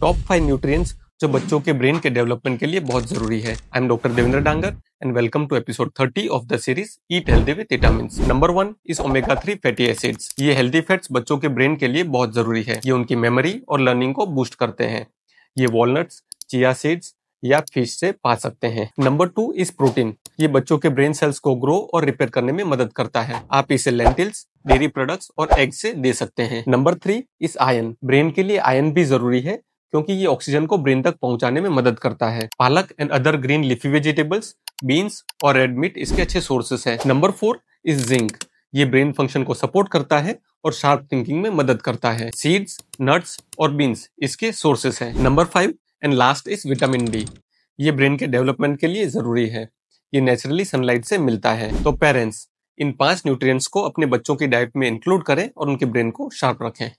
top five nutrients जो बच्चों के ब्रेन के डेवलपमेंट के लिए बहुत जरूरी है I am doctor Devendra Dangar and welcome to episode 30 of the series eat healthy with vitamin number one is omega three fatty acids ये हेल्दी फैट्स बच्चों के ब्रेन के लिए बहुत जरूरी है ये उनकी मेमोरी और लर्निंग को बूस्ट करते हैं ये वॉलनट्स चिया सीड्स या फिश से पा सकते हैं नंबर टू इज प्रोटीन ये बच्चों के ब्रेन सेल्स को ग्रो और रिपेयर करने में मदद करता है आप इसे लेंटिल्स डेयरी प्रोडक्ट्स और एग से दे सकते हैं number three is iron brain के लिए आयन भी जरूरी है क्योंकि ये ऑक्सीजन को ब्रेन तक पहुंचाने में मदद करता है पालक and other green leafy vegetables beans और रेड मीट इसके अच्छे सोर्सेस हैं नंबर फोर इज जिंक ये ब्रेन फंक्शन को सपोर्ट करता है और शार्प थिंकिंग में मदद करता है सीड्स नट्स और बीन्स इसके सोर्सेस हैं number five and last is vitamin D ये ब्रेन के डेवलपमेंट के लिए जरूरी है ये नेचुरली सनलाइट से मिलता है तो पेरेंट्स इन पांच न्यूट्रिएंट्स को अपने बच्चों की डाइट में इंक्लूड करें और उनके ब्रेन को शार्प रखें